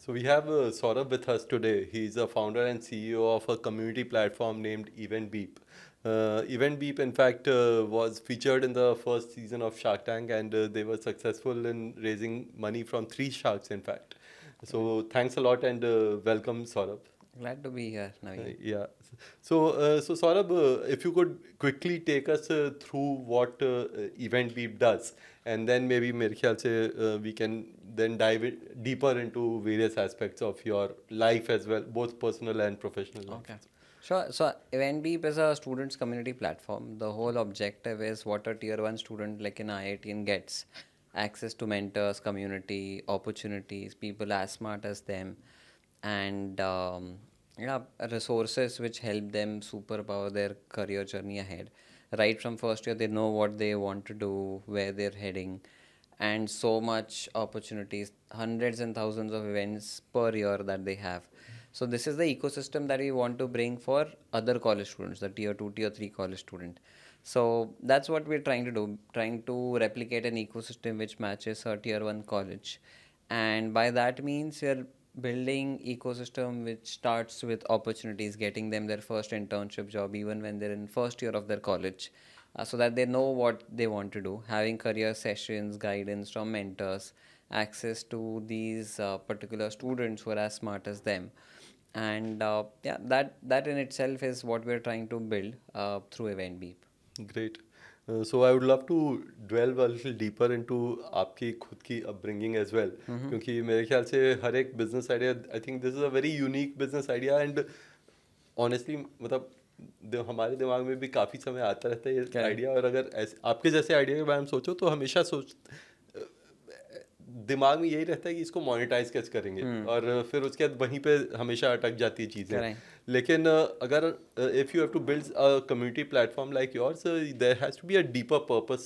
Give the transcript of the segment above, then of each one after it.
So we have uh, Saurabh with us today. He's a founder and CEO of a community platform named EventBeep. Uh, EventBeep, in fact, uh, was featured in the first season of Shark Tank, and uh, they were successful in raising money from three sharks, in fact. So thanks a lot and uh, welcome, Saurabh. Glad to be here, Naveen. Uh, yeah. So, uh, so Saurabh, if you could quickly take us through what EventBeep does and then maybe mere khayal uh, we can then dive deeper into various aspects of your life as well both personal and professional okay life. sure so UNBEEP is a students community platform the whole objective is what a tier 1 student like an iit gets access to mentors community opportunities people as smart as them and um, yeah resources which help them superpower their career journey ahead right from first year they know what they want to do where they're heading and so much opportunities hundreds and thousands of events per year that they have so this is the ecosystem that we want to bring for other college students the tier 2 tier 3 college student so that's what we're trying to do trying to replicate an ecosystem which matches a tier 1 college and by that means we are building ecosystem which starts with opportunities getting them their first internship job even when they're in first year of their college uh, so that they know what they want to do having career sessions guidance from mentors access to these uh, particular students who are as smart as them and uh, yeah that that in itself is what we're trying to build uh, through event beep great so I would love to delve little deeper into आपकी खुद की upbringing as well क्योंकि मेरे ख्याल से हर एक business idea I think this is a very unique business idea and honestly मतलब हमारे दिमाग में भी काफ़ी समय आता रहता है ये आइडिया और अगर ऐसे आपके जैसे आइडिया के बारे में सोचो तो हमेशा सोच दिमाग में यही रहता है कि इसको मोनिटाइज कैसे करेंगे hmm. और फिर उसके बाद वहीं पे हमेशा अटक जाती है चीज़ें लेकिन अगर if you have to build a community platform like yours there has to be a deeper purpose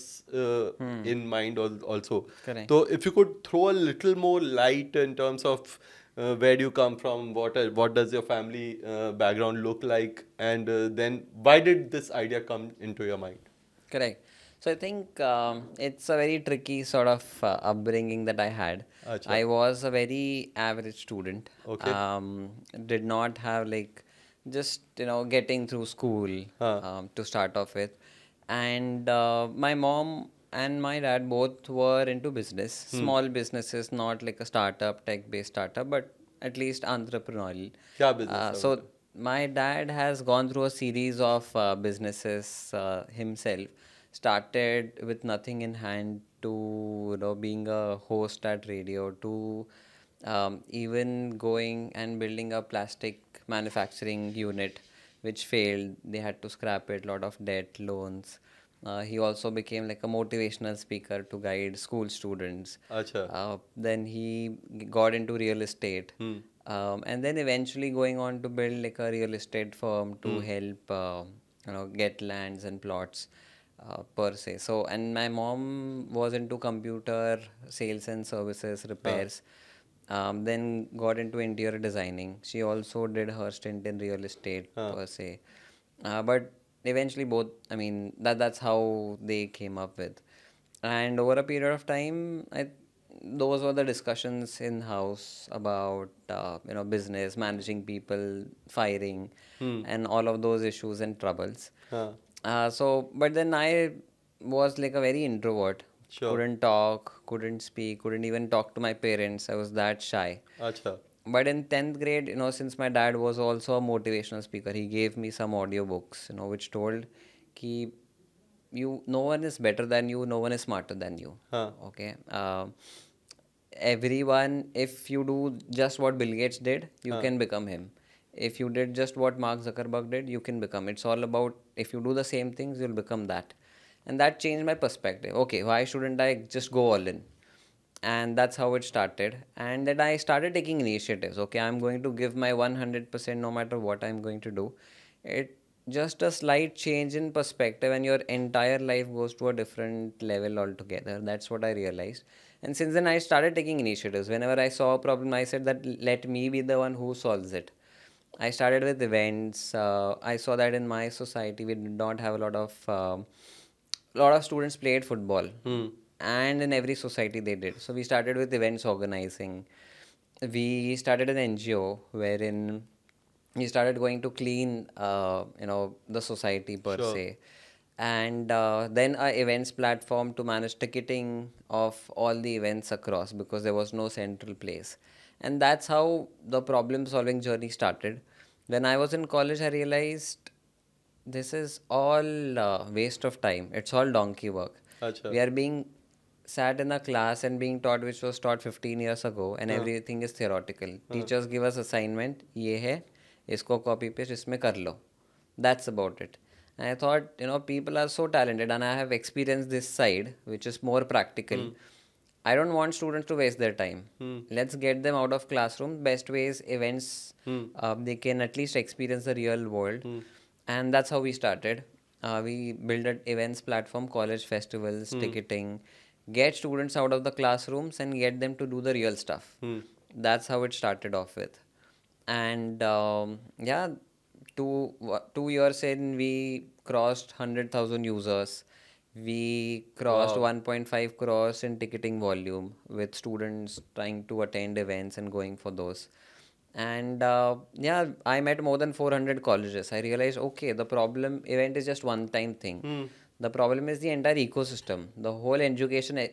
in mind also तो if you could throw a little more light in terms of uh, where do you come from what uh, what does your family uh, background look like and uh, then why did this idea come into your mind correct so i think um, it's a very tricky sort of upbringing that i had Achha. i was a very average student okay. um, did not have like just you know getting through school huh. um, to start off with, and uh, my mom and my dad both were into business, hmm. small businesses, not like a startup, tech-based startup, but at least entrepreneurial. Yeah, business. Uh, so my dad has gone through a series of uh, businesses uh, himself. Started with nothing in hand to you know being a host at radio to um, even going and building a plastic manufacturing unit which failed they had to scrap it lot of debt loans uh, he also became like a motivational speaker to guide school students Achha. Uh, then he got into real estate hmm. um, and then eventually going on to build like a real estate firm to hmm. help uh, you know get lands and plots uh, per se so and my mom was into computer sales and services repairs ah. Um, then got into interior designing. She also did her stint in real estate huh. per se. Uh, but eventually, both, I mean, that that's how they came up with. And over a period of time, I, those were the discussions in house about uh, you know business, managing people, firing, hmm. and all of those issues and troubles. Huh. Uh, so, but then I was like a very introvert Sure. Couldn't talk, couldn't speak, couldn't even talk to my parents. I was that shy. Achha. But in 10th grade, you know, since my dad was also a motivational speaker, he gave me some audiobooks, you know, which told ki you no one is better than you, no one is smarter than you. Huh. Okay. Uh, everyone, if you do just what Bill Gates did, you huh. can become him if you did just what Mark Zuckerberg did, you can become. It's all about if you do the same things, you'll become that and that changed my perspective okay why shouldn't i just go all in and that's how it started and then i started taking initiatives okay i'm going to give my 100% no matter what i'm going to do it just a slight change in perspective and your entire life goes to a different level altogether that's what i realized and since then i started taking initiatives whenever i saw a problem i said that let me be the one who solves it i started with events uh, i saw that in my society we did not have a lot of uh, a lot of students played football hmm. and in every society they did so we started with events organizing we started an ngo wherein we started going to clean uh, you know the society per sure. se and uh, then our events platform to manage ticketing of all the events across because there was no central place and that's how the problem solving journey started when i was in college i realized this is all uh, waste of time. It's all donkey work. Achha. We are being sat in a class and being taught which was taught 15 years ago and uh everything is theoretical. uh Teachers give us assignment, ये है इसको copy paste इसमें कर लो. That's about it. And I thought, you know, people are so talented and I have experienced this side, which is more practical. Mm. I don't want students to waste their time. Mm. Let's get them out of classroom. Best ways, events. Mm. Uh, they can at least experience the real world. Hmm and that's how we started. Uh, we built an events platform, college festivals, mm. ticketing, get students out of the classrooms and get them to do the real stuff. Mm. That's how it started off with. And um, yeah, two uh, two years in, we crossed hundred thousand users. We crossed wow. 1.5 crores in ticketing volume with students trying to attend events and going for those and uh, yeah i met more than 400 colleges i realized okay the problem event is just one time thing mm. the problem is the entire ecosystem the whole education eh,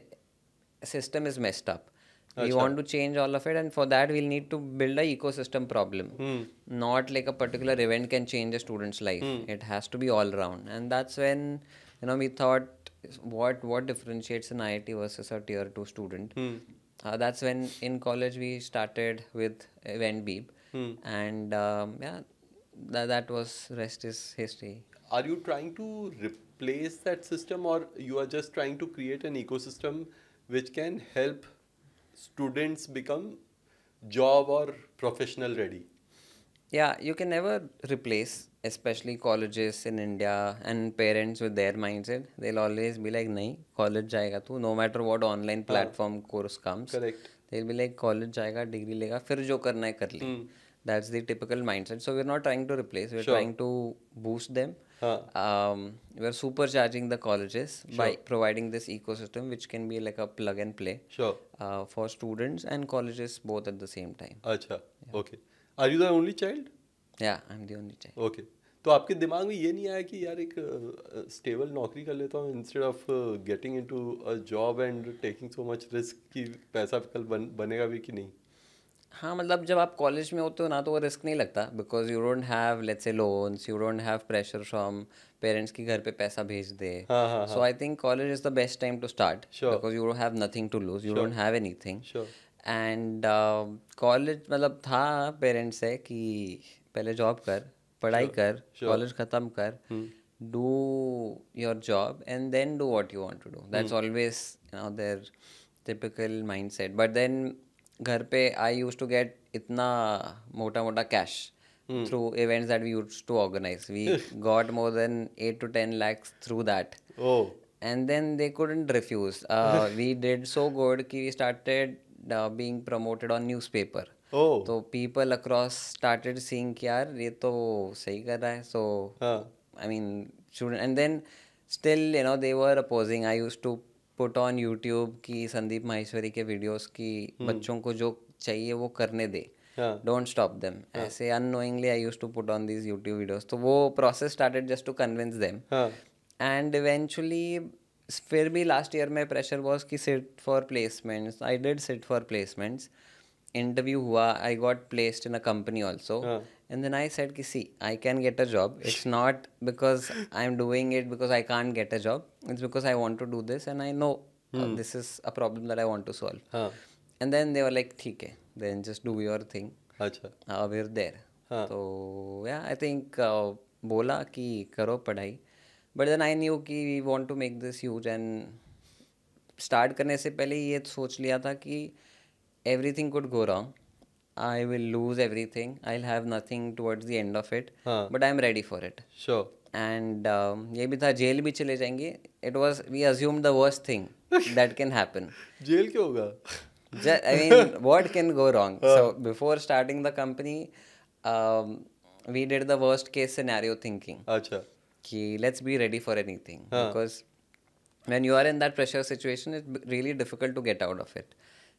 system is messed up Achha. we want to change all of it and for that we'll need to build a ecosystem problem mm. not like a particular event can change a student's life mm. it has to be all around and that's when you know we thought what what differentiates an iit versus a tier 2 student hmm uh, that's when in college we started with Event Beep. Hmm. And um, yeah, that, that was rest is history. Are you trying to replace that system or you are just trying to create an ecosystem which can help students become job or professional ready? Yeah, you can never replace especially colleges in India and parents with their mindset, they'll always be like, "Nahi, college jayega tu." No matter what online platform course comes, correct. They'll be like, "College jayega, degree lega, फिर जो करना है कर ले." That's the typical mindset. So we're not trying to replace. We're sure. trying to boost them. Um, we're supercharging the colleges sure. by providing this ecosystem, which can be like a plug and play sure. uh, for students and colleges both at the same time. Acha. Yeah. Okay. Are you the only child? Okay तो आपके दिमाग में ये नहीं आया कि यार एक स्टेबल uh, नौकरी कर लेता हूँ instead of getting into a job and taking so much risk कि पैसा कल बन बनेगा भी कि नहीं हाँ मतलब जब आप कॉलेज में होते हो ना तो वो रिस्क नहीं लगता because you don't have let's a loans you don't have pressure from parents के घर पे पैसा भेज दे so I think college is the best time to start because you have nothing to lose you don't have any thing and college मतलब था parents से कि पहले जॉब कर पढ़ाई कर कॉलेज खत्म कर do your job and then do what you want to do that their typical mind set but then घर पे आई यूज टू गेट इतना मोटा मोटा cash through event that we used to organise we got more than eight to ten lakhs through that and then they couldn't refuse we did so good कि we started being promoted on newspaper तो people across started seeing कि यार ये तो सही कर रहा है so I mean student and then still you know they were opposing I use to put on YouTube की संदीप माहेश्वरी के वीडियोस की hmm. बच्चों को जो चाहिए वो करने दे डोंट स्टॉप देम ऐसे annoyingly I use to put on these YouTube videos तो वो process started just to convince them and eventually फिर भी लास्ट ईयर में प्रेशर वॉज की sit for placements I did sit for placements interview हुआ I got placed in a company also and then I said कि see I can get a job it's not because I am doing it because I can get a job it's because I want to do this and I know this is a problem that I want to solve and then there like ठीक है then just do your thing अच्छा where there तो या I think बोला कि करो पढ़ाई but then I knew कि we want to make this use and start करने से पहले ये सोच लिया था कि everything could go wrong. I will lose everything. I'll have nothing towards the end of it. But I'm ready for it. Sure. And um, ये भी था jail It was we assumed the worst thing that can happen. Jail? क्यों I mean, what can go wrong? So before starting the company, um, we did the worst case scenario thinking. Okay. कि let's be ready for anything because when you are in that pressure situation, it's really difficult to get out of it.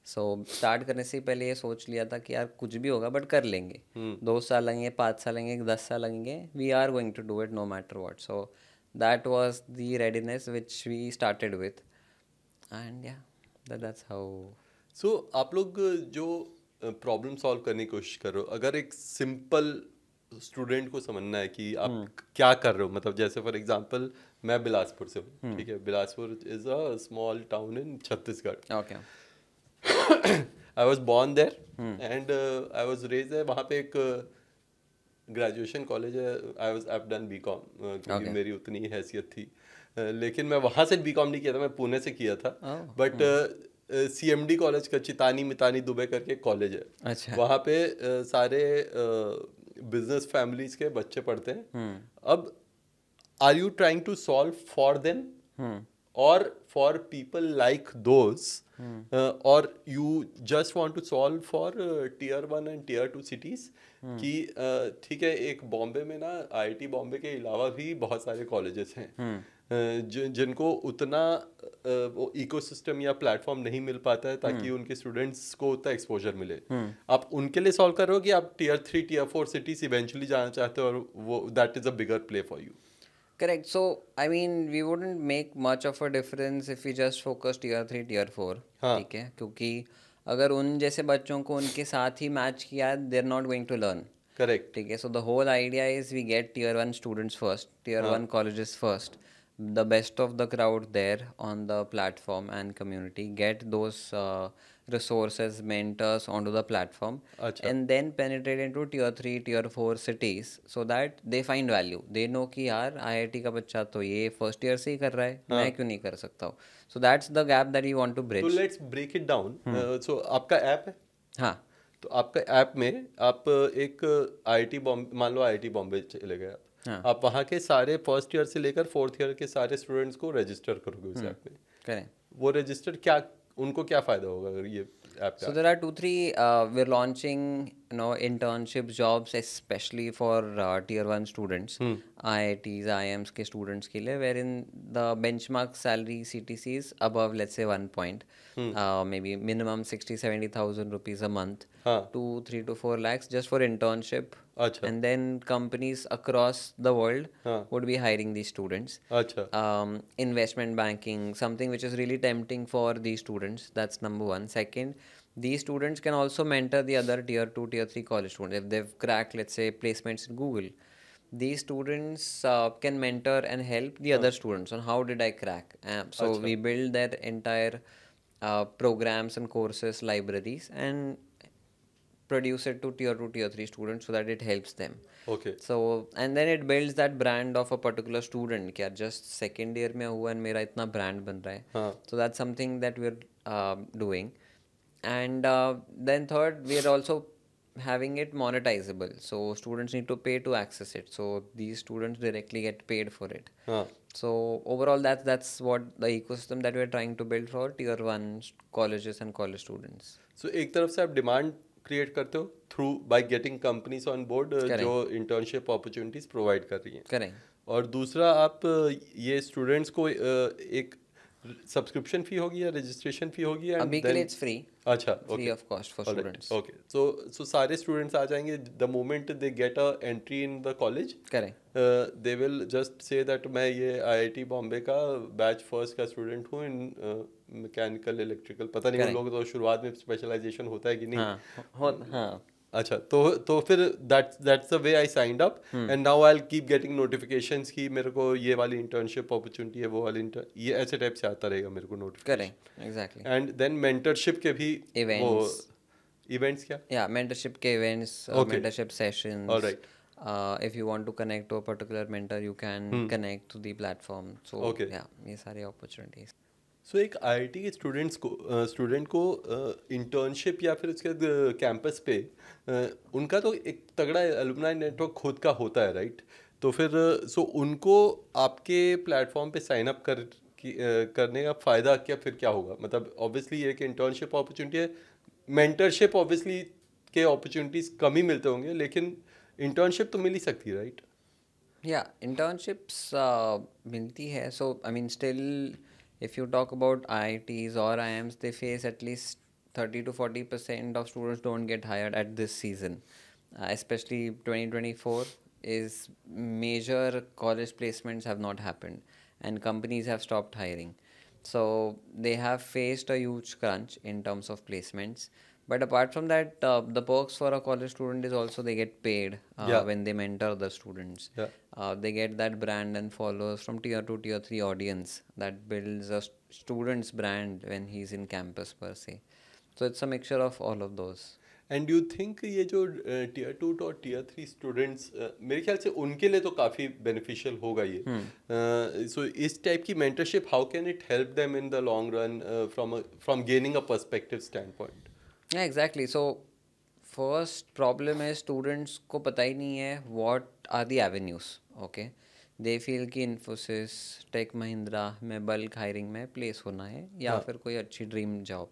So so, start करने से पहले ये सोच लिया था कि यार कुछ भी होगा बट कर लेंगे hmm. दो साल लगेंगे पाँच साल लगेंगे दस साल लगेंगे we are going to do it no matter what so that was the readiness which we started with and yeah that's how so आप लोग जो प्रॉब्लम सॉल्व करने की कोशिश करो अगर एक सिंपल स्टूडेंट को समझना है कि आप hmm. क्या कर रहे हो मतलब जैसे फॉर एग्जांपल मैं बिलासपुर से हूँ हम्म। ठीक है Bilaspur is a small town in Chhattisgarh okay okay. I was born there and I was raised है वहाँ पे एक ग्रेजुएशन uh, कॉलेज है I was I done B com क्योंकि मेरी उतनी हैसियत थी uh, लेकिन मैं वहाँ से बी कॉम नहीं किया था मैं पुणे से किया था but C M D college का चितानी मितानी दुबे करके कॉलेज है अच्छा। वहाँ पे uh, सारे बिजनेस फैमिलीज के बच्चे पढ़ते हैं hmm. अब are you trying to solve for them or for people like those hmm. uh, or you just want to solve for uh, tier one and tier two cities hmm. कि uh, ठीक है एक बॉम्बे में ना IIT Bombay के अलावा भी बहुत सारे कॉलेजेस हैं hmm. Uh, जिनको उतना uh, वो इकोसिस्टम या प्लेटफॉर्म नहीं मिल पाता है ताकि hmm. उनके स्टूडेंट्स को उतना एक्सपोजर मिले hmm. आप उनके लिए सॉल्व कर रहे हो कि आप tier three tier four cities eventually जाना चाहते हो और वो that is a bigger play for you Correct. So, I mean, we wouldn't make much of a difference if we just focus tier three tier four ठीक है क्योंकि अगर उन जैसे बच्चों को उनके साथ ही मैच किया है there not going to learn correct ठीक है so the whole idea is we get tier one students first tier one colleges first the best of the crowd there on the platform and community get those resources, mentors onto the platform, Achha. and then penetrate into tier three, tier four cities, so that they find value. They know कि यार IIT का बच्चा तो ये first year से ही कर रहा है, हाँ. मैं क्यों नहीं कर सकता हूँ? So that's the gap that you want to bridge. So let's break it down. Hmm. Uh, so आपका app है? हाँ. तो आपका app में आप एक IIT बॉम्बे मान लो IIT बॉम्बे चले गए आप हाँ. आप वहाँ के सारे फर्स्ट ईयर से लेकर फोर्थ ईयर के सारे स्टूडेंट्स को रजिस्टर करोगे उस ऐप में करें वो रजिस्टर क्या उनको क्या फ़ायदा होगा अगर ये app so there are two three we are launching you know internships jobs especially for uh, tier 1 students hmm. IITs IIMs के students के लिए wherein the benchmark salary CTC is above let's say one point hmm. uh, maybe minimum 60 70000 rupees a month huh. to 3 to 4 lakhs just for internship अच्छा. and then companies across the world huh. would be hiring these students अच्छा. um, investment banking something which is really tempting for these students that's number one second these students can also mentor the other tier 2 tier 3 college students if they've cracked let's say placements in google these students uh, can mentor and help the other students on how did i crack um, so we build their entire uh, programs and courses libraries and produce it to tier 2 tier 3 students so that it helps them okay so and then it builds that brand of a particular student Yeah, just second year mein hua and mera itna brand ban raha hai so that's something that we're um, doing and uh, then third we are also having it monetizable so students need to pay to access it so these students directly get paid for it huh. so overall that's that's what the ecosystem that we're trying to build for tier 1 colleges and college students so ek taraf se aap demand create karte ho through by getting companies on board uh, internship opportunities provide कर रही हैं करें और दूसरा आप ये students को एक सब्सक्रिप्शन फी होगी या रजिस्ट्रेशन फी होगी अभी के लिए इट्स फ्री अच्छा free of cost for students okay so so सारे स्टूडेंट्स आ जाएंगे the moment they get a entry in the college correct they will just say that मैं ये आईआईटी बॉम्बे का बैच फर्स्ट का स्टूडेंट हूं इन मैकेनिकल इलेक्ट्रिकल पता नहीं उन लोगों को तो शुरुआत में स्पेशलाइजेशन होता है कि नहीं हां हां अच्छा तो तो फिर that that's the way I signed up and now I keep getting notifications कि मेरे को ये वाली इंटर्नशिप अपॉर्चुनिटी है वो वाली ये ऐसे टाइप से आता रहेगा मेरे को notification exactly and then mentorship के भी इवेंट्स इवेंट्स क्या या मेंटरशिप के events mentorship sessions alright uh, if you want to connect to a particular mentor you can hmm. connect to the platform so okay. yeah these are the opportunities so एक IIT के students को student को internship या फिर उसके campus पे उनका तो एक तगड़ा एलुमनाई नेटवर्क खुद का होता है राइट तो फिर सो उनको आपके प्लेटफॉर्म पे साइन अप कर करने का फ़ायदा क्या फिर क्या होगा मतलब ऑब्वियसली ये कि इंटर्नशिप अपॉर्चुनिटी है मेंटरशिप ऑब्वियसली के अपॉर्चुनिटीज़ कम ही मिलते होंगे लेकिन इंटर्नशिप तो मिल ही सकती है राइट या इंटर्नशिप्स मिलती है so I mean still if you talk about IITs or IIMs, they face at least 30 to 40 percent of students don't get hired at this season, uh, especially 2024 is major college placements have not happened and companies have stopped hiring. So they have faced a huge crunch in terms of placements. But apart from that, uh, the perks for a college student is also they get paid uh, yeah. when they mentor the students. Yeah uh, they get that brand and followers from tier 2 tier 3 audience that builds a st- student's brand when he's in campus per se so it's a mixture of all of those and you think ये जो tier two और tier three students मेरे ख्याल से उनके लिए तो काफ़ी बेनिफिशियल होगा ये सो इस टाइप की mentorship how can it help them in the long run from from gaining a perspective stand point exactly so first problem है स्टूडेंट्स को पता ही नहीं है what are the avenues okay they feel की इन्फोसिस टेक महिंद्रा में bulk hiring में place होना है या हाँ। फिर कोई अच्छी dream job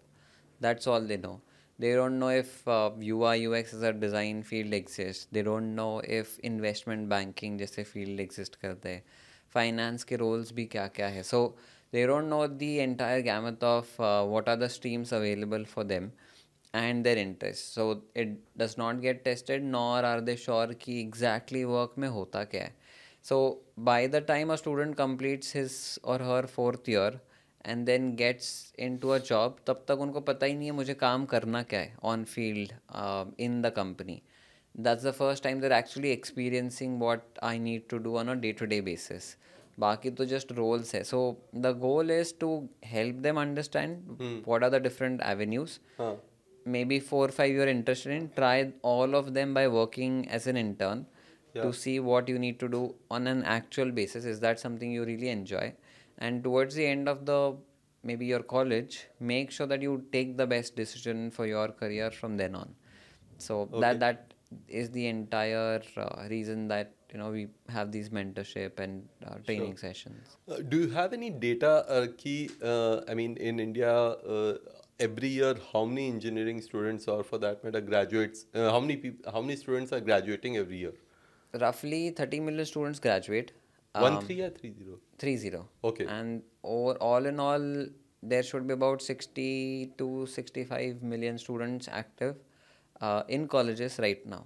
that's all they know they don't know if you are U X as a design field exist they don't know if investment banking जैसे फील्ड एग्जिस्ट करते हैं फाइनेंस के रोल्स भी क्या क्या है so they don't know the entire gamut of what are the streams available for them and their interest so it does not get tested nor are they sure कि exactly work में होता क्या है So by the time a student completes his or her fourth year and then gets into a job, तब तक उनको पता ही नहीं है मुझे काम करना क्या on field uh, in the company. That's the first time they're actually experiencing what I need to do on a day-to-day basis. So the goal is to help them understand hmm. what are the different avenues. Maybe four or five you're interested in, try all of them by working as an intern yeah. to see what you need to do on an actual basis. Is that something you really enjoy? And towards the end of the maybe your college, make sure that you take the best decision for your career from then on. So okay. that that is the entire uh, reason that you know we have these mentorship and uh, training sure. sessions. Uh, do you have any data, uh, key? Uh, I mean, in India, uh, every year how many engineering students or for that matter graduates uh, how many people how many students are graduating every year roughly 30 million students graduate. Um, One three or three zero? Three zero. Okay. And over all in all, there should be about 60 to 65 million students active uh, in colleges right now.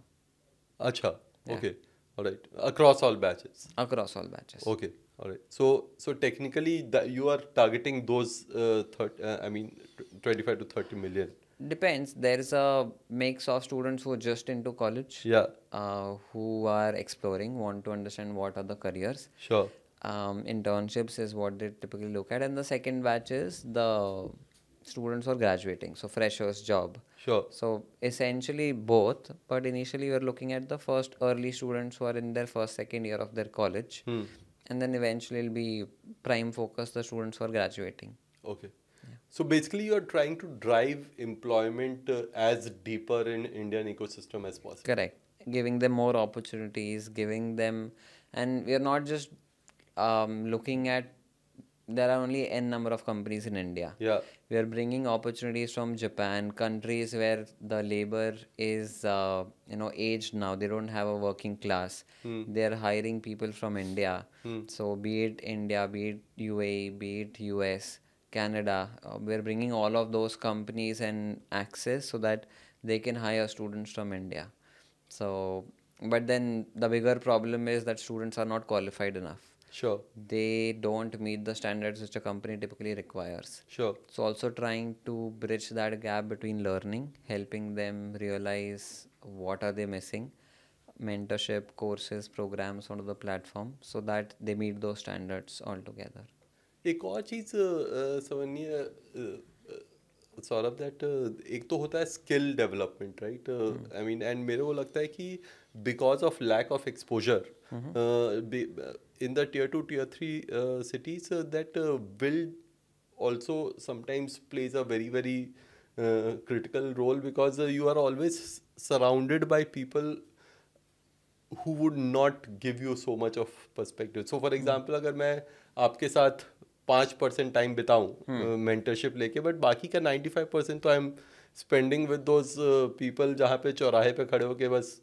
Acha. Yeah. Okay. All right. Across all batches. Across all batches. Okay. All right. So so technically, you are targeting those. Uh, thir- uh, I mean, twenty-five to thirty million depends there is a mix of students who are just into college yeah uh, who are exploring want to understand what are the careers sure um, internships is what they typically look at and the second batch is the students are graduating so freshers job sure so essentially both but initially you're looking at the first early students who are in their first second year of their college hmm. and then eventually it'll be prime focus the students who are graduating okay so basically, you are trying to drive employment uh, as deeper in Indian ecosystem as possible. Correct. Giving them more opportunities, giving them, and we are not just um, looking at. There are only n number of companies in India. Yeah. We are bringing opportunities from Japan, countries where the labor is uh, you know aged now. They don't have a working class. Hmm. They are hiring people from India. Hmm. So be it India, be it UAE, be it US Canada. Uh, we're bringing all of those companies and access so that they can hire students from India. So, but then the bigger problem is that students are not qualified enough. Sure. They don't meet the standards which a company typically requires. Sure. So, also trying to bridge that gap between learning, helping them realize what are they missing, mentorship, courses, programs onto the platform so that they meet those standards altogether. एक और चीज़ समझनी Saurabh that एक तो होता है skill development right I mean and मेरे को लगता है कि because of lack of exposure in the tier two tier three cities that build also sometimes plays a very very critical role because you are always surrounded by people who would not give you so much of perspective so for example अगर मैं आपके साथ पाँच percent time बिताऊँ mentorship लेके but बाकी का ninety five percent तो I am spending with those people जहाँ पे चौराहे पे खड़े होके बस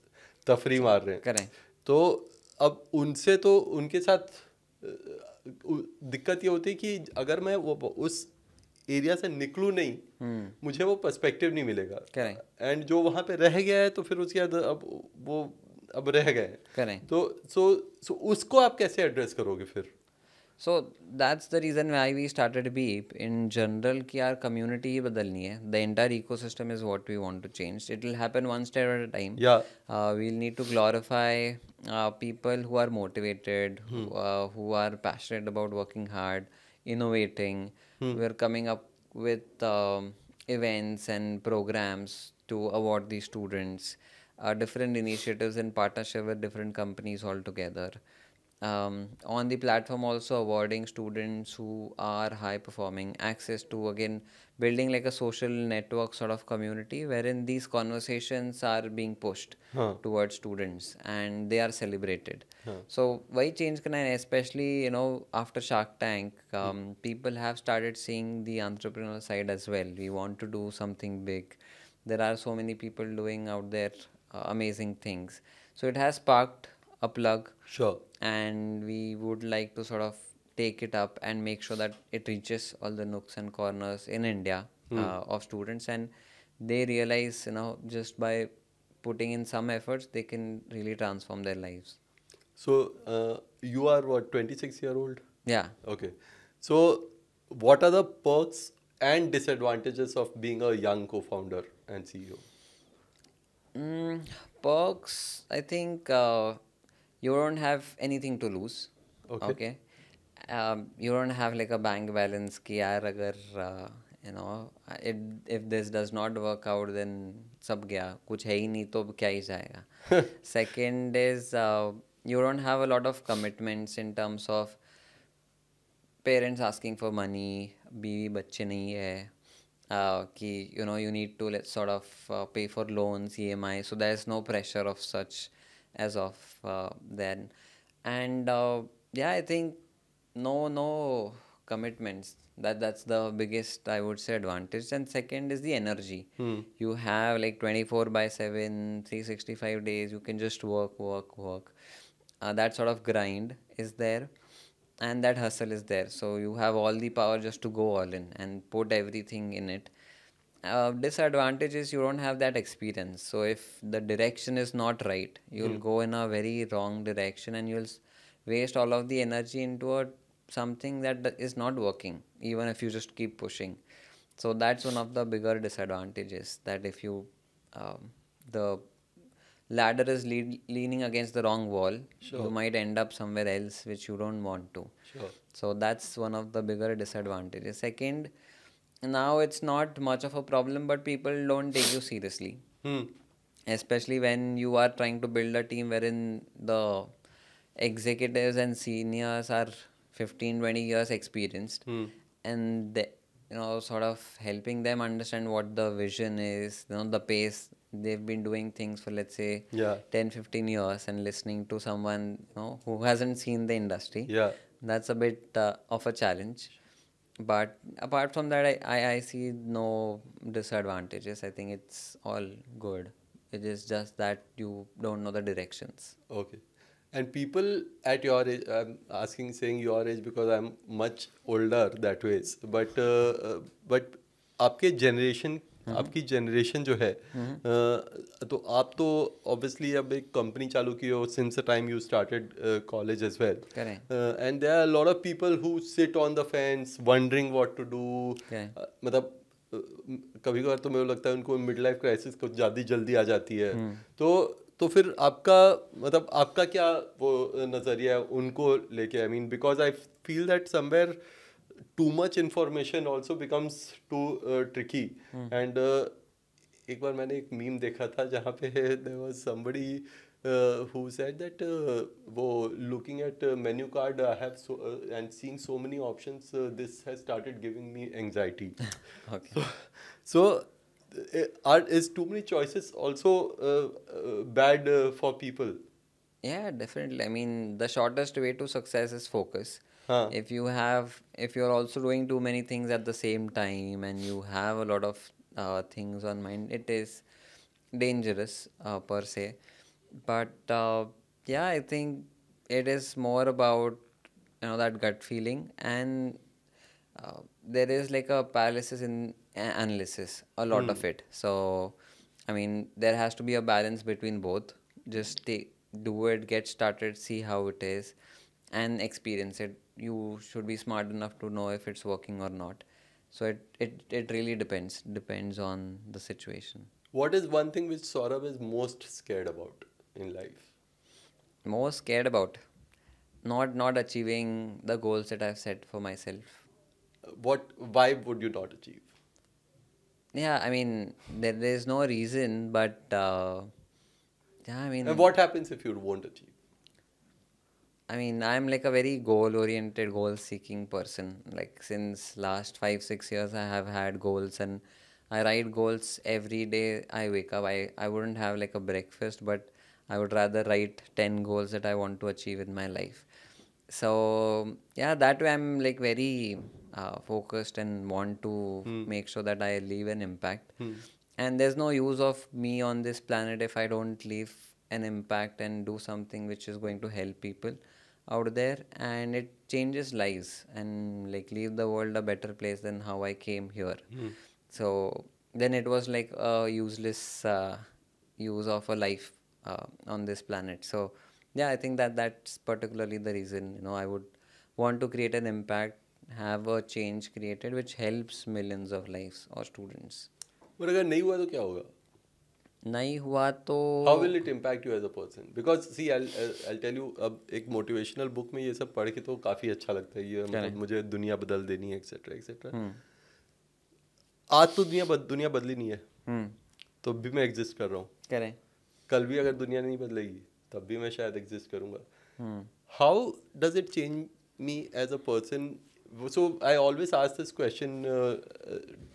तफरी मार रहे हैं करें तो अब उनसे तो उनके साथ दिक्कत ये होती है कि अगर मैं वो उस एरिया से निकलूँ नहीं हम्म। मुझे वो पर्सपेक्टिव नहीं मिलेगा एंड जो वहाँ पे रह गया है तो फिर उसके बाद अब वो अब रह गए तो सो so, so उसको आप कैसे एड्रेस करोगे फिर So that's the reason why we started Beep. In general, ki our community badalni hai. The entire ecosystem is what we want to change. It will happen one step at a time. Yeah. Uh, we'll need to glorify uh, people who are motivated, hmm. uh, who, are passionate about working hard, innovating. Hmm. We're coming up with um, events and programs to award these students. different initiatives in partnership with different companies altogether um, on the platform also awarding students who are high performing access to again building like a social network sort of community wherein these conversations are being pushed huh. towards students and they are celebrated huh. so why change can i especially you know after shark tank um, hmm. people have started seeing the entrepreneurial side as well we want to do something big there are so many people doing out there uh, amazing things so it has sparked a plug. Sure. And we would like to sort of take it up and make sure that it reaches all the nooks and corners in India mm. uh, of students, and they realize you know just by putting in some efforts they can really transform their lives. So uh, you are what 26 year old? Yeah. Okay. So what are the perks and disadvantages of being a young co-founder and CEO? Mm, perks, I think. Uh, you don't have anything to lose. Okay. okay? Um, you don't have like a bank balance ki yaar agar uh, you know it, if this does not work out then sab gaya kuch hai hi nahi to kya hi jayega second is uh, you don't have a lot of commitments in terms of parents asking for money बीवी बच्चे नहीं है uh, कि you know you need to sort of pay for loans pay for loans, E M I. So there is no pressure of such as of uh, then and uh, yeah i think no no commitments that that's the biggest i would say advantage and second is the energy hmm. you have like 24 by 7 365 days you can just work work work uh, that sort of grind is there and that hustle is there so you have all the power just to go all in and put everything in it uh, disadvantage is you don't have that experience. So if the direction is not right, you'll mm. go in a very wrong direction and you'll waste all of the energy into a, something that is not working, even if you just keep pushing. So that's one of the bigger disadvantages that if you um, the ladder is lead, leaning against the wrong wall, sure. you might end up somewhere else which you don't want to. Sure. So that's one of the bigger disadvantages. Second now it's not much of a problem, but people don't take you seriously. Hmm. Especially when you are trying to build a team wherein the executives and seniors are 15, 20 years experienced hmm. and they, you know, sort of helping them understand what the vision is, you know, the pace they've been doing things for let's say yeah. 10 15 years and listening to someone you know who hasn't seen the industry yeah that's a bit uh, of a challenge but apart from that I, I, I see no disadvantages i think it's all good it is just that you don't know the directions okay and people at your age i'm asking saying your age because i'm much older that ways but uh, uh but आपके generation hmm. आपकी generation जो है आ, हम्म। तो आप तो obviously अब एक company चालू की हो since time you started college as well and there are lot of people who sit on the fence wondering what to do मतलब कभी कभार तो मेरे लगता है उनको मिड लाइफ क्राइसिस कुछ ज़्यादा जल्दी आ जाती है हम्म। तो तो फिर आपका मतलब आपका क्या वो नज़रिया है उनको लेके I mean because I feel that somewhere too much information also becomes too uh, tricky hmm. and uh, ek bar maine ek meme dekha there was somebody uh, who said that uh, looking at uh, menu card i have so and seeing so many options this has started giving me anxiety okay so, so are is too many choices also bad for people yeah definitely i mean the shortest way to success is focus huh. if you have if you're also doing too many things at the same time and you have a lot of uh, things on mind it is dangerous uh, per se but uh, yeah i think it is more about you know that gut feeling and uh, there is like a paralysis in analysis a lot mm. of hmm. it so i mean there has to be a balance between both just take do it get started see how it is and experience it you should be smart enough to know if it's working or not so it, it, it really depends depends on the situation what is one thing which saurabh is most scared about in life most scared about not not achieving the goals that i've set for myself what why would you not achieve yeah i mean there, there's no reason but uh, yeah i mean and what happens if you won't achieve I mean, I'm like a very goal oriented, goal seeking person. Like, since last five, six years, I have had goals and I write goals every day I wake up. I, I wouldn't have like a breakfast, but I would rather write 10 goals that I want to achieve in my life. So, yeah, that way I'm like very uh, focused and want to mm. make sure that I leave an impact. Mm. And there's no use of me on this planet if I don't leave an impact and do something which is going to help people out there and it changes lives and like leave the world a better place than how I came here. Mm. So then it was like a useless uh, use of a life uh, on this planet. So yeah, I think that that's particularly the reason you know I would want to create an impact, have a change created which helps millions of lives or students. और अगर नहीं नहीं हुआ तो how will it impact you as a person because see I tell you अब एक motivational book में ये सब पढ़ के तो काफ़ी अच्छा लगता है ये मतलब मुझे दुनिया बदल देनी है एक्सेट्रा हम्म। एक्सेट्रा आज तो दुनिया बद, दुनिया बदली नहीं है हम्म। तो भी मैं एग्जिस्ट कर रहा हूँ करें कल भी अगर दुनिया नहीं बदलेगी तब भी मैं शायद एग्जिस्ट करूंगा how does it change me as a person so I always ask this question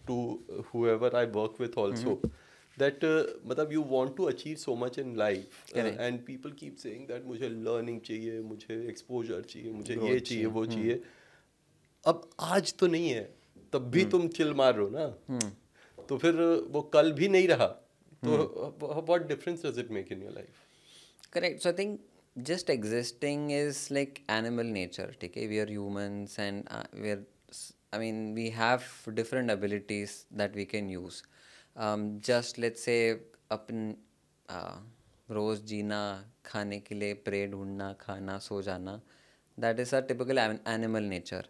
to whoever I work with also that uh, you want to achieve so much in life uh, and people keep saying that मुझे learning चाहिए मुझे exposure चाहिए मुझे Growth ये चाहिए वो चाहिए अब आज तो नहीं है तब भी तुम चिल मार रहे हो ना तो फिर uh, वो कल भी नहीं रहा तो what difference does it make in your life? Correct. So I think just existing is like animal nature okay we are humans and uh, we are i mean we have different abilities that we can use um, just let's say up, rose rose, खाने के लिए pray ढूंढना खाना सो that is our typical animal nature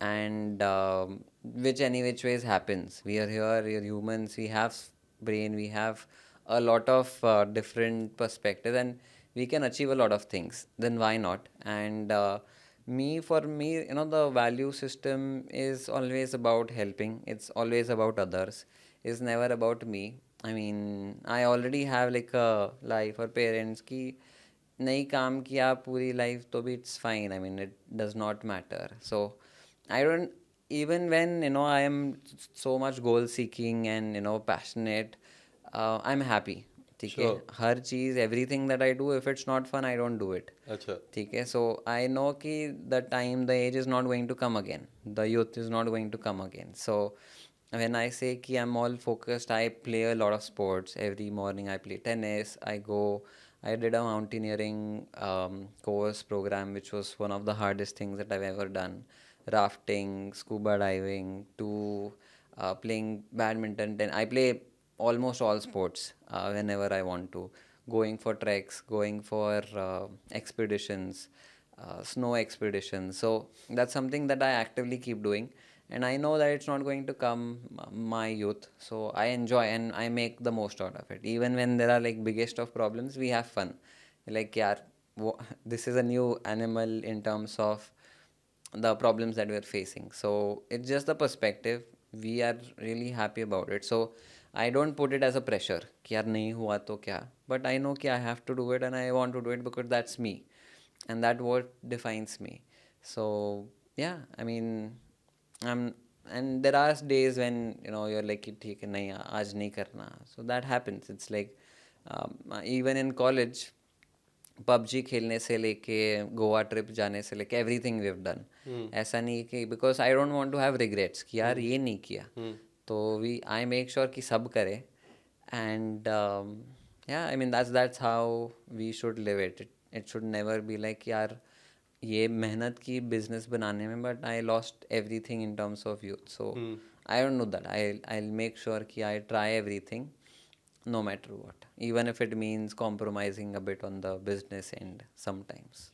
and um, which any which ways happens we are here we are humans we have brain we have a lot of uh, different perspectives and we can achieve a lot of things then why not and uh, me for me you know the value system is always about helping it's always about others is never about me i mean i already have like a life or parents ki nahi kaam kiya puri life to bhi it's fine i mean it does not matter so i don't even when you know i am so much goal seeking and you know passionate uh, i'm happy ठीक है हर चीज़ everything that I do if it's not fun I don't do it अच्छा ठीक है so I know कि the time the age is not going to come again the youth is not going to come again so when I say ki I'm all focused, I play a lot of sports. Every morning I play tennis. I go. I did a mountaineering um, course program, which was one of the hardest things that I've ever done. Rafting, scuba diving, to uh, playing badminton. Then I play almost all sports uh, whenever I want to. Going for treks, going for uh, expeditions, uh, snow expeditions. So that's something that I actively keep doing and I know that it's not going to come my youth. So I enjoy and I make the most out of it. Even when there are like biggest of problems, we have fun. Like, yeah, this is a new animal in terms of the problems that we're facing. So it's just the perspective. We are really happy about it. So I don't put it as a pressure. कि यार नहीं हुआ तो क्या know that I have to do it and I want to do it because that's me, and that what defines me. So yeah, I mean. um, and there are days when you know you're like ठीक है नहीं आज नहीं करना so that happens it's like um, even in college PUBG खेलने से लेके Goa trip जाने से लेके एवरीथिंग वी हैव डन ऐसा नहीं कि because I don't want to have regrets कि यार hmm. ये नहीं किया hmm. तो वी आई मेक श्योर कि सब करे and yeah I mean that's that's how we should live it it should never be like यार ये मेहनत की बिजनेस बनाने में but I lost everything in terms of youth so I don't know that I I will make sure कि I try everything no matter what even if it means compromising a bit on the business and sometimes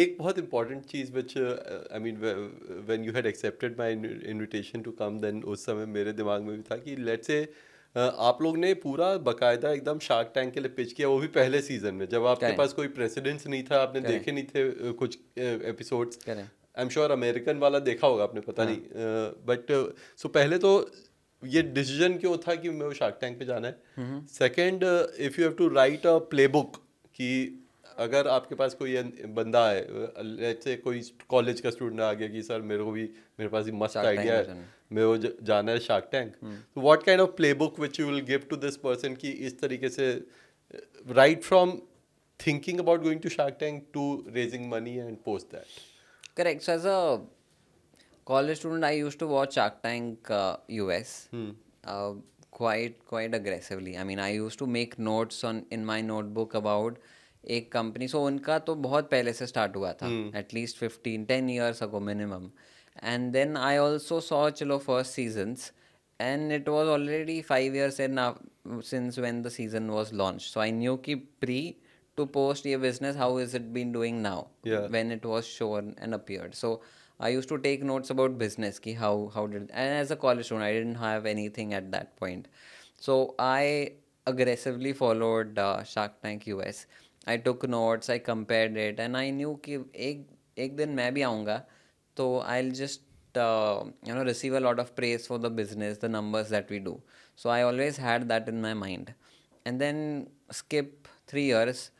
एक बहुत important चीज़ which I mean when you had accepted my invitation to come then उस समय मेरे दिमाग में भी था कि लेट्स से आप लोग ने पूरा बकायदा एकदम शार्क टैंक के लिए पिच किया वो भी पहले सीजन में जब आपके पास कोई प्रेसिडेंस नहीं था आपने देखे नहीं थे कुछ episodes I am sure American वाला देखा होगा आपने पता हाँ। नहीं बट सो पहले तो ये डिसीजन क्यों था कि मैं वो शार्क टैंक पे जाना है second if you have to write a playbook कि अगर आपके पास कोई बंदा है ऐसे कोई कॉलेज का स्टूडेंट आ गया कि सर मेरे को भी मेरे पास ही मस्त आइडिया है मेरे को जाना है शार्क हम्म। टैंक तो what kind of playbook which you will give to this person कि इस तरीके से right from thinking about going to Shark Tank to raising money and post that correct as a college student I use to watch Shark Tank U S hmm. uh, quite quite aggressively i mean i used to make notes on in my notebook about एक company so उनका तो बहुत पहले से start हुआ था at least fifteen ten years ago minimum and then I also saw चलो first seasons and it was already five years and since when the season was launch so I knew की pre to post ये business how is it been doing now when it was shore and appeared so I use to take notes about business की how how did and as a college I didn't have any anything at that point so I aggressively followed Shark Tank U S I took notes I compare it and I knew कि एक एक दिन मैं भी आऊँगा तो I just you know receive a lot of praise for the business the numbers that we do so I always had that in my mind and then skip three years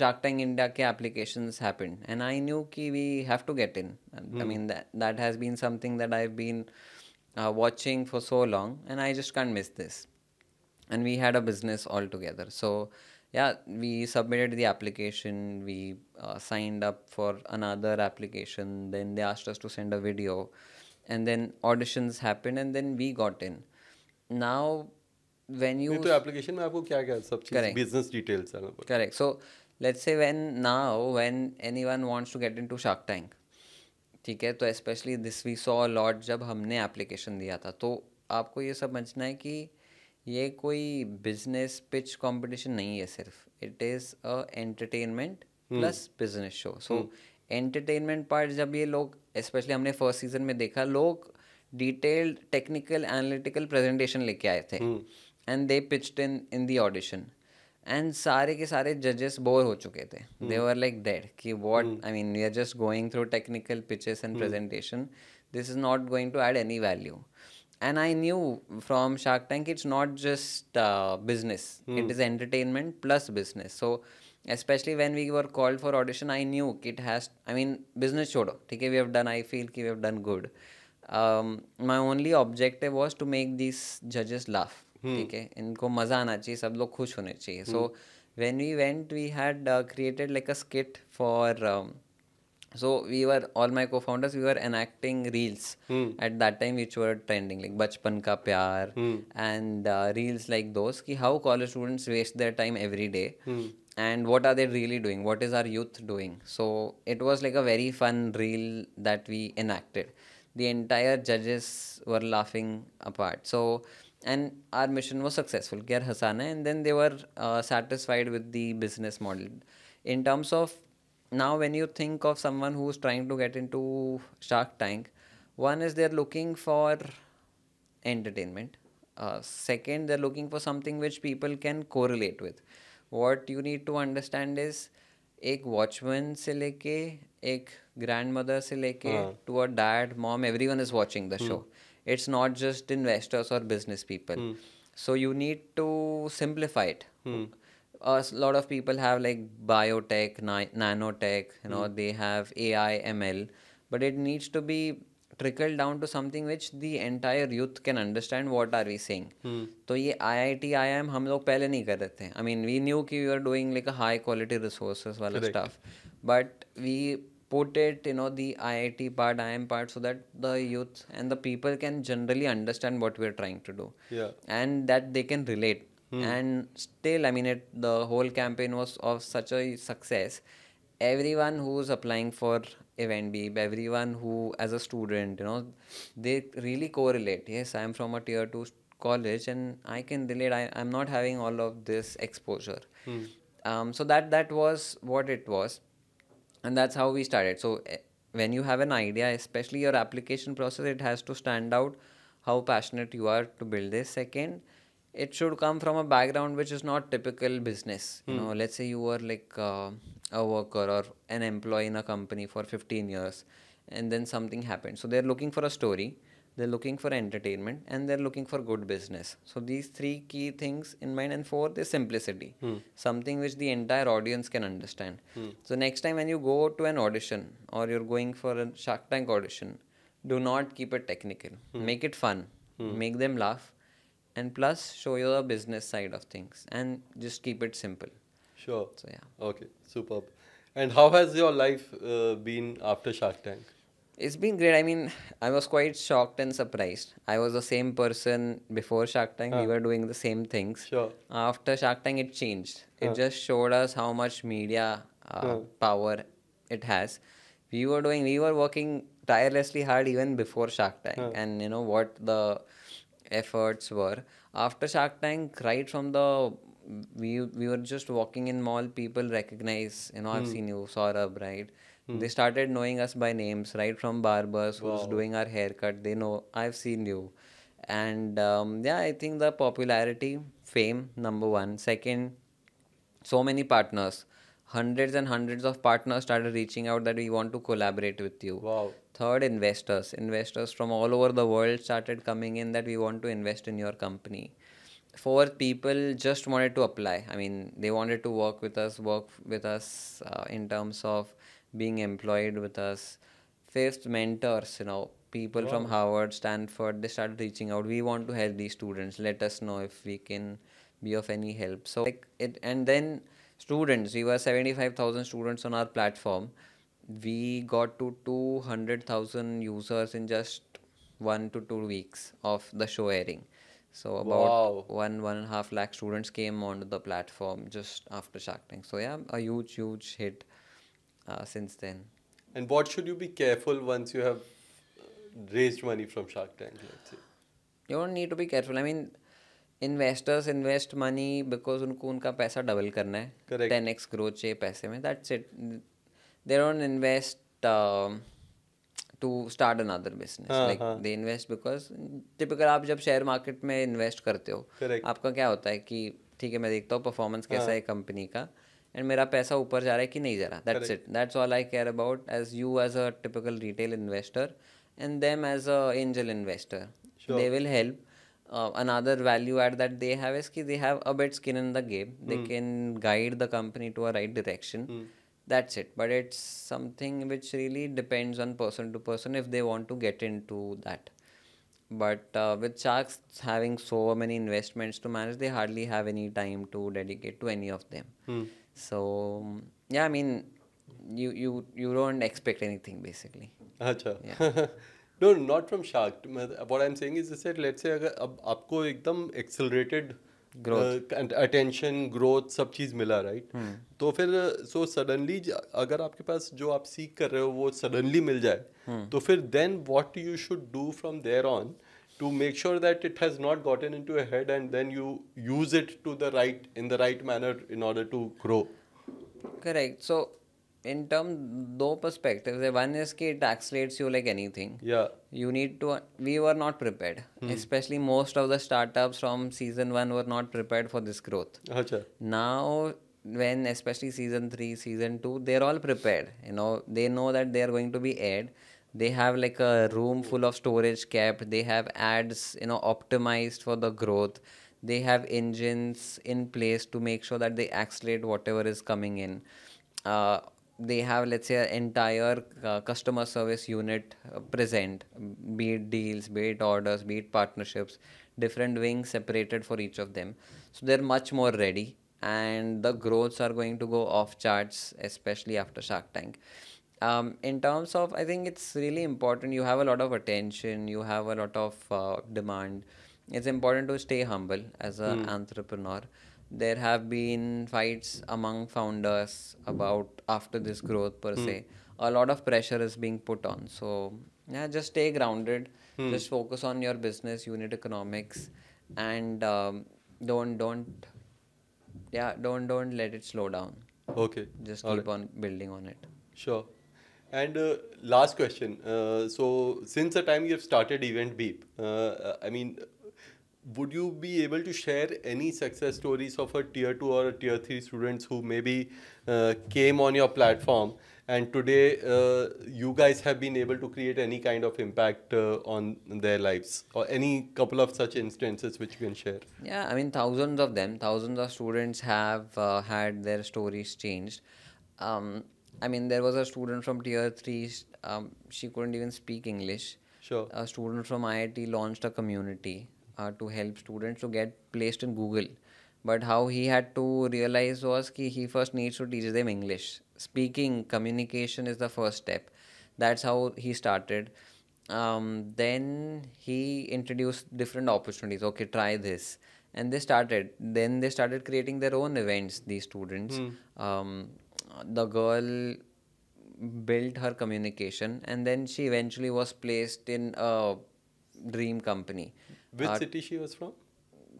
Shark Tank India applications happened, and I knew ki we have to get in. I hmm. mean that that has been something that I've been uh, watching for so long, and I just can't miss this. And we had a business all together, so yeah we submitted the application we uh, signed up for another application then they asked us to send a video and then auditions happened and then we got in now when you तो application में आपको क्या क्या सब चीज business details correct so let's say when now when anyone wants to get into shark tank ठीक है तो specially this we saw lot जब हमने एप्लीकेशन दिया था तो आपको ये समझना है कि ये कोई बिजनेस पिच कंपटीशन नहीं है सिर्फ it is a entertainment plus business show so entertainment part जब ये लोग स्पेशली हमने फर्स्ट सीजन में देखा लोग डिटेल्ड टेक्निकल एनालिटिकल प्रेजेंटेशन लेके आए थे and they pitched in in the audition and सारे के सारे जजेस बोर हो चुके थे दे वर लाइक डेड कि what I mean we are just going through technical pitches and presentation this is not going to add any value and I knew from Shark Tank it's not just uh, business; hmm. it is entertainment plus business. So especially when we were called for audition, I knew it has. I mean, business chodo. Okay, we have done. I feel we have done good. Um, my only objective was to make these judges laugh. Hmm. okay? है इनको मज़ा आना चाहिए सब लोग खुश होने चाहिए so when we went we had created like a skit for so we were all my co-founders we were enacting reels hmm. at that time which were trending like bachpan ka pyar hmm. and uh, reels like those ki how college students waste their time every day hmm. and what are they really doing what is our youth doing so it was like a very fun reel that we enacted the entire judges were laughing apart so and our mission was successful Ger Hasana and then they were uh, satisfied with the business model in terms of now when you think of someone who's trying to get into shark tank one is they're looking for entertainment uh, second they're looking for something which people can correlate with what you need to understand is एक watchman से लेके एक grandmother से लेके to a dad mom everyone is watching the show it's not just investors और business people so you need to simplify a lot of people have like biotech, nanotech, you know, hmm. they have AI, ML, but it needs to be trickled down to something which the entire youth can understand what are we saying. So, mm. IIT, IIM, hum log pehle nahi kar I mean, we knew that we were doing like a high quality resources wala stuff, but we put it, you know, the IIT part, IIM part, so that the youth and the people can generally understand what we're trying to do. And that they can relate. Hmm. And still, I mean, it, the whole campaign was of such a success. Everyone who's applying for event beep, everyone who, as a student, you know, they really correlate. Yes, I'm from a tier two college and I can relate. I, I'm not having all of this exposure. Hmm. Um, so that that was what it was, and that's how we started. So eh, when you have an idea, especially your application process, it has to stand out how passionate you are to build this. Second, it should come from a background which is not typical business you mm. know let's say you were like uh, a worker or an employee in a company for 15 years and then something happened so they're looking for a story they're looking for entertainment and they're looking for good business so these three key things in mind and fourth is simplicity hmm. something which the entire audience can understand hmm. so next time when you go to an audition or you're going for a shark tank audition do not keep it technical hmm. make it fun make them laugh and plus show you the business side of things and just keep it simple. Sure. So yeah. Okay, superb. And how has your life uh, been after Shark Tank? It's been great. I mean, I was quite shocked and surprised. I was the same person before Shark Tank. We were doing the same things. Sure. After Shark Tank, it changed. It just showed us how much media uh, power it has. We were doing. We were working tirelessly hard even before Shark Tank, and you know what the efforts were after Shark Tank, right from the we we were just walking in mall, people recognize you know I've hmm. seen you, Saurabh, right? Mm. They started knowing us by names, right from barbers wow. who's doing our haircut. They know I've seen you, and um, yeah, I think the popularity, fame, number one. Second, so many partners hundreds and hundreds of partners started reaching out that we want to collaborate with you. Wow. Third, investors. Investors from all over the world started coming in that we want to invest in your company. Fourth, people just wanted to apply. I mean, they wanted to work with us, work with us uh, in terms of being employed with us. Fifth, mentors. You know, people wow. from Harvard, Stanford, they started reaching out. We want to help these students. Let us know if we can be of any help. So, like it, and then students. We were seventy-five thousand students on our platform we got to 200,000 users in just one to two weeks of the show airing. So about wow. one one and a half lakh students came onto the platform just after Shark Tank. So yeah, a huge huge hit uh, since then. And what should you be careful once you have raised money from Shark Tank? Let's say? You don't need to be careful. I mean, investors invest money because उनको उनका पैसा double करना है ten x growth चाहिए पैसे में That's it. they don't invest um, to start another business हाँ, like हाँ. they invest because typical आप जब share market में invest करते हो Correct. आपका क्या होता है कि ठीक है मैं देखता हूँ performance कैसा हाँ. है कंपनी का एंड मेरा पैसा ऊपर जा रहा है कि नहीं जा रहा that's it that's all I care about as you as a typical retail investor and them as a angel investor they will help uh, another value add that they have is ki they have a bit skin in the game. They mm. can guide the company to a right direction. Mm. that's it but it's something which really depends on person to person if they want to get into that but uh, with sharks having so many investments to manage they hardly have any time to dedicate to any of them hmm. so yeah i mean you you you don't expect anything basically no not from shark what i'm saying is let's say अगर अब आपको एकदम accelerated attention growth uh, सब चीज मिला right हम्म। तो फिर so suddenly अगर आपके पास जो आप सीख कर रहे हो वो सडनली मिल जाए हम्म। तो फिर then what you should do from there on to make sure that it has not gotten in to head and then you use it to the right in the right manner in order to grow correct so in term two perspectives eh, one is that it accelerates you like anything yeah you need to we were not prepared hmm. especially most of the startups from season 1 were not prepared for this growth Achha. now when especially season 3 season 2 they're all prepared you know they know that they're going to be aired they have like a room full of storage kept they have ads you know optimized for the growth they have engines in place to make sure that they accelerate whatever is coming in uh, they have let's say an entire uh, customer service unit uh, present be it deals be it orders be it partnerships different wings separated for each of them so they're much more ready and the growths are going to go off charts especially after shark tank um, in terms of i think it's really important you have a lot of attention you have a lot of uh, demand it's important to stay humble as an mm. entrepreneur there have been fights among founders about after this growth per mm. se. Hmm. A lot of pressure is being put on. So yeah, just stay grounded. Mm. Just focus on your business unit economics, and um, don't don't yeah don't don't let it slow down. Okay. Just keep right. on building on it. Sure. And uh, last question. Uh, so since the time you have started Event Beep, uh, I mean, would you be able to share any success stories of a tier 2 or a tier 3 students who maybe uh, came on your platform and today uh, you guys have been able to create any kind of impact uh, on their lives or any couple of such instances which you can share yeah i mean thousands of them thousands of students have uh, had their stories changed um, i mean there was a student from tier 3 um, she couldn't even speak english sure a student from iit launched a community uh, to help students to get placed in Google. But how he had to realize was ki he first needs to teach them English. Speaking, communication is the first step. That's how he started. Um, then he introduced different opportunities. Okay, try this. And they started. Then they started creating their own events, these students. Mm. Um, the girl built her communication and then she eventually was placed in a dream company which uh, city she was from?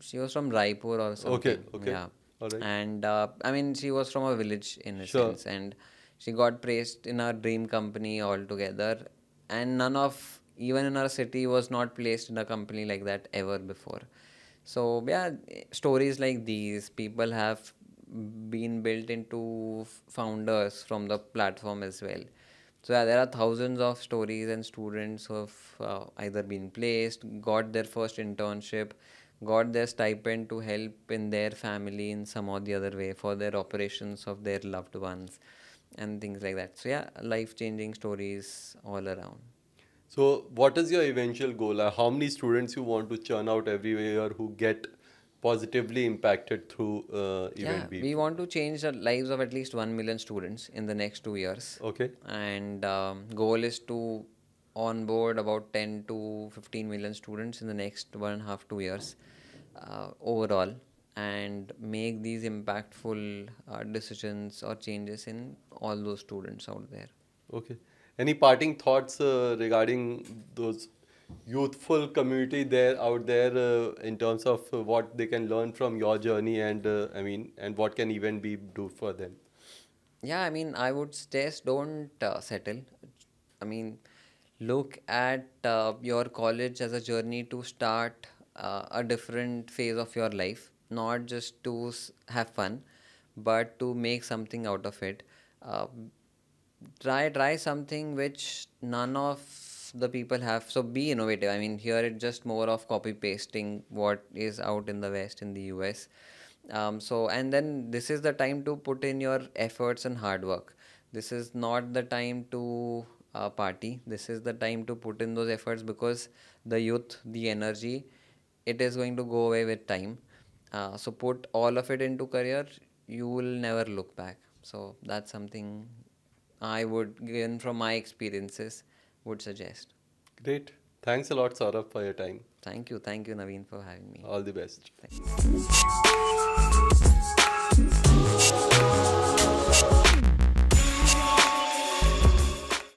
She was from Raipur or something. Okay, okay. Yeah. All right. And uh, I mean, she was from a village in a sure. sense, and she got placed in our dream company altogether, and none of even in our city was not placed in a company like that ever before. So yeah, stories like these, people have been built into founders from the platform as well. So yeah, there are thousands of stories and students who have uh, either been placed, got their first internship, got their stipend to help in their family in some or the other way for their operations of their loved ones and things like that. So yeah, life-changing stories all around. So what is your eventual goal? How many students you want to churn out every year who get positively impacted through uh, event yeah, we want to change the lives of at least 1 million students in the next 2 years okay and um, goal is to onboard about 10 to 15 million students in the next one and a half two years uh, overall and make these impactful uh, decisions or changes in all those students out there okay any parting thoughts uh, regarding those youthful community there out there uh, in terms of uh, what they can learn from your journey and uh, I mean and what can even be do for them? Yeah, I mean I would suggest don't uh, settle. I mean look at uh, your college as a journey to start uh, a different phase of your life, not just to have fun, but to make something out of it. try try something which none of the people have. So be innovative. I mean, here it's just more of copy pasting what is out in the West, in the US. Um, so, and then this is the time to put in your efforts and hard work. This is not the time to uh, party. This is the time to put in those efforts because the youth, the energy, it is going to go away with time. Uh, so put all of it into career. You will never look back. So that's something I would gain from my experiences would suggest. Great. Thanks a lot, Saurabh, for your time. Thank you. Thank you, Naveen, for having me. All the best.